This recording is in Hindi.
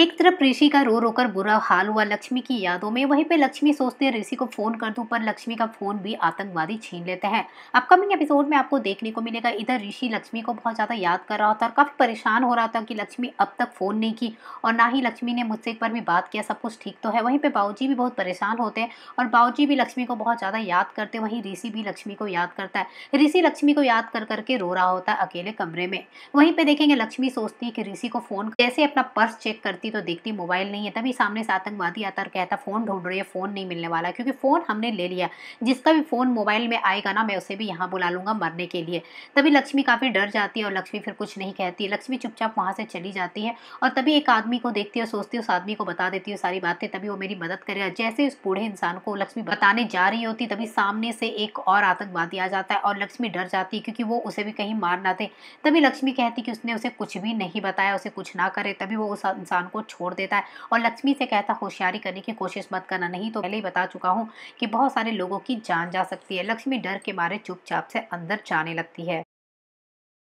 एक तरफ ऋषि का रो रोकर बुरा हाल हुआ लक्ष्मी की यादों में वहीं पे लक्ष्मी सोचते हैं ऋषि को फ़ोन कर दूं पर लक्ष्मी का फ़ोन भी आतंकवादी छीन लेते हैं अपकमिंग एपिसोड में आपको देखने को मिलेगा इधर ऋषि लक्ष्मी को बहुत ज़्यादा याद कर रहा होता और काफ़ी परेशान हो रहा था कि लक्ष्मी अब तक फ़ोन नहीं की और ना ही लक्ष्मी ने मुझसे एक बार भी बात किया सब कुछ ठीक तो है वहीं पर बाबूजी भी बहुत परेशान होते हैं और बाबूजी भी लक्ष्मी को बहुत ज़्यादा याद करते वहीं ऋषि भी लक्ष्मी को याद करता है ऋषि लक्ष्मी को याद कर करके रो रहा होता है अकेले कमरे में वहीं पर देखेंगे लक्ष्मी सोचती है कि ऋषि को फ़ोन कैसे अपना पर्स चेक करती होती तो देखती मोबाइल नहीं है तभी सामने से आतंकवादी आता और कहता फ़ोन ढूंढ रही है फ़ोन नहीं मिलने वाला क्योंकि फ़ोन हमने ले लिया जिसका भी फ़ोन मोबाइल में आएगा ना मैं उसे भी यहाँ बुला लूँगा मरने के लिए तभी लक्ष्मी काफ़ी डर जाती है और लक्ष्मी फिर कुछ नहीं कहती लक्ष्मी चुपचाप वहाँ से चली जाती है और तभी एक आदमी को देखती है और सोचती है उस आदमी को बता देती है सारी बातें तभी वो मेरी मदद करेगा जैसे उस बूढ़े इंसान को लक्ष्मी बताने जा रही होती तभी सामने से एक और आतंकवादी आ जाता है और लक्ष्मी डर जाती है क्योंकि वो उसे भी कहीं मार ना दे तभी लक्ष्मी कहती कि उसने उसे कुछ भी नहीं बताया उसे कुछ ना करे तभी वो उस इंसान को छोड़ देता है और लक्ष्मी से कहता होशियारी करने की कोशिश मत करना नहीं तो पहले ही बता चुका हूँ कि बहुत सारे लोगों की जान जा सकती है लक्ष्मी डर के मारे चुपचाप से अंदर जाने लगती है